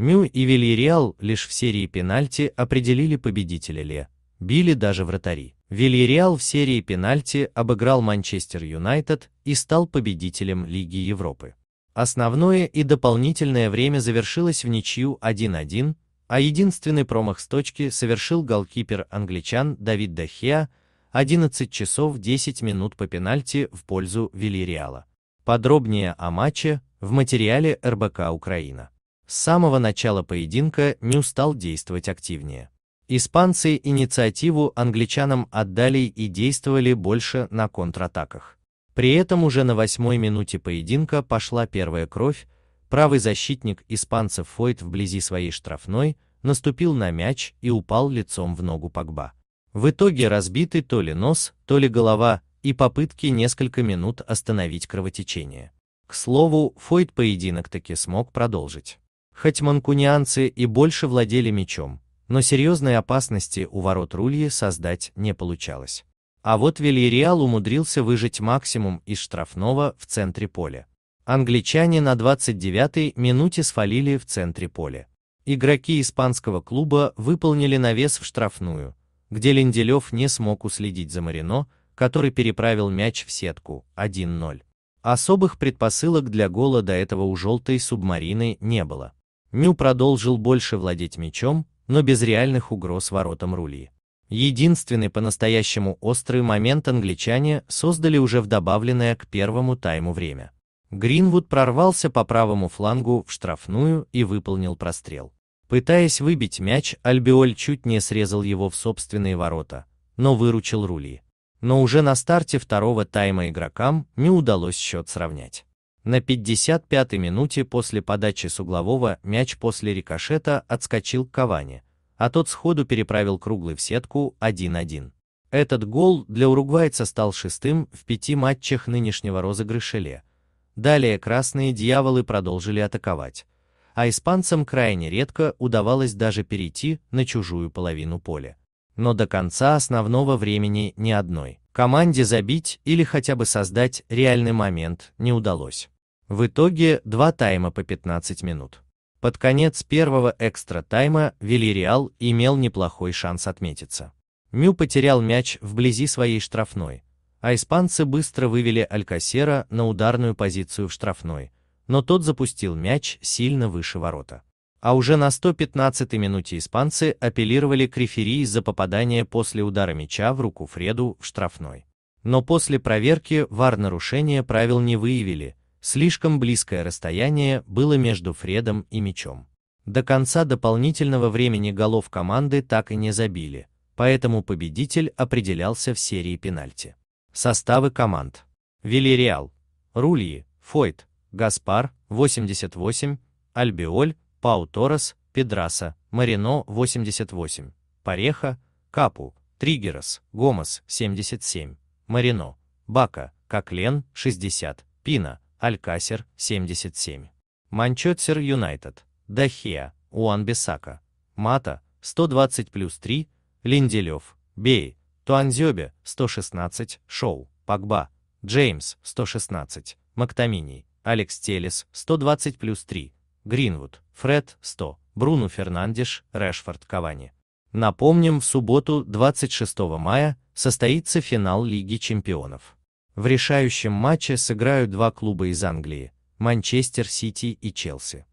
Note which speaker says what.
Speaker 1: Мю и Вильяреал лишь в серии пенальти определили победителя Ле, били даже вратари. Вильяреал в серии пенальти обыграл Манчестер Юнайтед и стал победителем Лиги Европы. Основное и дополнительное время завершилось в ничью 1-1, а единственный промах с точки совершил голкипер англичан Давид Дахеа 11 часов 10 минут по пенальти в пользу Вильяреала. Подробнее о матче в материале РБК Украина с самого начала поединка не устал действовать активнее. Испанцы инициативу англичанам отдали и действовали больше на контратаках. При этом уже на восьмой минуте поединка пошла первая кровь, правый защитник испанцев Фойт вблизи своей штрафной наступил на мяч и упал лицом в ногу Погба. В итоге разбиты то ли нос, то ли голова и попытки несколько минут остановить кровотечение. К слову, Фойт поединок таки смог продолжить. Хоть манкунианцы и больше владели мячом, но серьезной опасности у ворот Рульи создать не получалось. А вот Вильяреал умудрился выжить максимум из штрафного в центре поля. Англичане на 29-й минуте свалили в центре поля. Игроки испанского клуба выполнили навес в штрафную, где Линделев не смог уследить за Марино, который переправил мяч в сетку 1-0. Особых предпосылок для гола до этого у желтой субмарины не было. Мю продолжил больше владеть мячом, но без реальных угроз воротам рули. Единственный по-настоящему острый момент англичане создали уже в добавленное к первому тайму время. Гринвуд прорвался по правому флангу в штрафную и выполнил прострел. Пытаясь выбить мяч, Альбиоль чуть не срезал его в собственные ворота, но выручил рули. Но уже на старте второго тайма игрокам не удалось счет сравнять. На 55-й минуте после подачи с углового мяч после рикошета отскочил к Каване, а тот сходу переправил круглый в сетку 1-1. Этот гол для уругвайца стал шестым в пяти матчах нынешнего розыгрыша Ле. Далее красные дьяволы продолжили атаковать, а испанцам крайне редко удавалось даже перейти на чужую половину поля. Но до конца основного времени ни одной команде забить или хотя бы создать реальный момент не удалось. В итоге два тайма по 15 минут. Под конец первого экстра тайма Вильяреал имел неплохой шанс отметиться. Мю потерял мяч вблизи своей штрафной, а испанцы быстро вывели Алькасера на ударную позицию в штрафной, но тот запустил мяч сильно выше ворота. А уже на 115-й минуте испанцы апеллировали к рефери из-за попадания после удара мяча в руку Фреду в штрафной. Но после проверки вар нарушения правил не выявили, Слишком близкое расстояние было между Фредом и мячом. До конца дополнительного времени голов команды так и не забили, поэтому победитель определялся в серии пенальти. Составы команд. Вильяреал, Рульи, Фойт, Гаспар, 88, Альбиоль, Пау Торос, Педраса, Марино, 88, Пареха, Капу, Тригерас, Гомес, 77, Марино, Бака, Коклен, 60, Пина, Алькасер 77. Манчестер Юнайтед, Дахия, Уан-Бисака, Мата 120 плюс 3, Линделев, Бей, Туанзебе 116, Шоу, Пагба, Джеймс 116, Мактамини, Алекс Телес 120 плюс 3, Гринвуд, Фред 100, Бруно Фернандеш, Решфорд Кавани. Напомним, в субботу 26 мая состоится финал Лиги чемпионов. В решающем матче сыграют два клуба из Англии – Манчестер Сити и Челси.